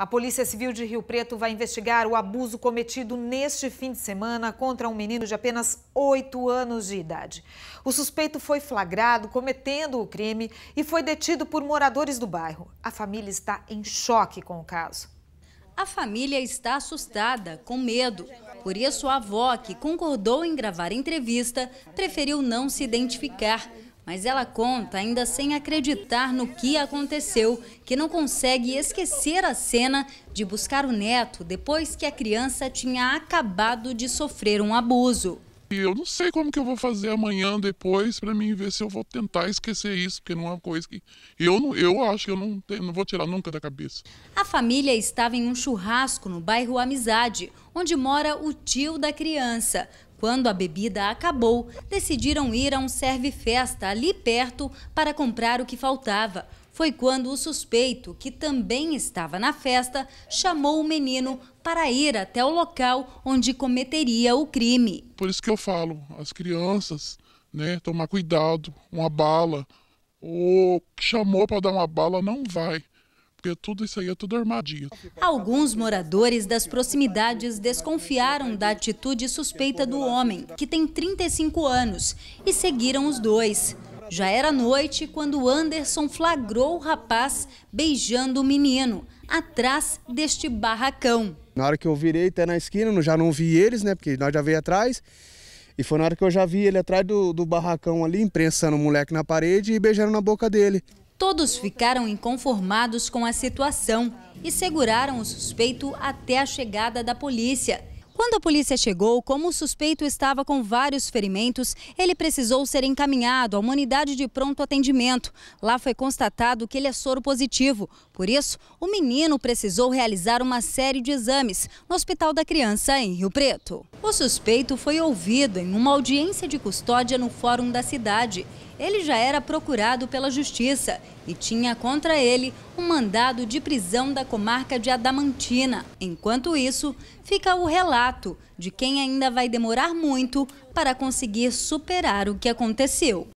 A Polícia Civil de Rio Preto vai investigar o abuso cometido neste fim de semana contra um menino de apenas 8 anos de idade. O suspeito foi flagrado cometendo o crime e foi detido por moradores do bairro. A família está em choque com o caso. A família está assustada, com medo. Por isso, a avó, que concordou em gravar a entrevista, preferiu não se identificar mas ela conta ainda sem acreditar no que aconteceu, que não consegue esquecer a cena de buscar o neto depois que a criança tinha acabado de sofrer um abuso. Eu não sei como que eu vou fazer amanhã depois para mim ver se eu vou tentar esquecer isso, porque não é uma coisa que eu não, eu acho que eu não, não vou tirar nunca da cabeça. A família estava em um churrasco no bairro Amizade, onde mora o tio da criança. Quando a bebida acabou, decidiram ir a um serve-festa ali perto para comprar o que faltava. Foi quando o suspeito, que também estava na festa, chamou o menino para ir até o local onde cometeria o crime. Por isso que eu falo, as crianças, né, tomar cuidado, uma bala, O que chamou para dar uma bala, não vai porque tudo isso aí é tudo armadilha. Alguns moradores das proximidades desconfiaram da atitude suspeita do homem, que tem 35 anos, e seguiram os dois. Já era noite quando Anderson flagrou o rapaz beijando o menino, atrás deste barracão. Na hora que eu virei até na esquina, já não vi eles, né? Porque nós já veio atrás. E foi na hora que eu já vi ele atrás do, do barracão ali, imprensando o moleque na parede e beijando na boca dele. Todos ficaram inconformados com a situação e seguraram o suspeito até a chegada da polícia. Quando a polícia chegou, como o suspeito estava com vários ferimentos, ele precisou ser encaminhado a uma unidade de pronto atendimento. Lá foi constatado que ele é soro positivo. Por isso, o menino precisou realizar uma série de exames no Hospital da Criança, em Rio Preto. O suspeito foi ouvido em uma audiência de custódia no Fórum da Cidade. Ele já era procurado pela Justiça e tinha contra ele um mandado de prisão da comarca de Adamantina. Enquanto isso, fica o relato fato de quem ainda vai demorar muito para conseguir superar o que aconteceu.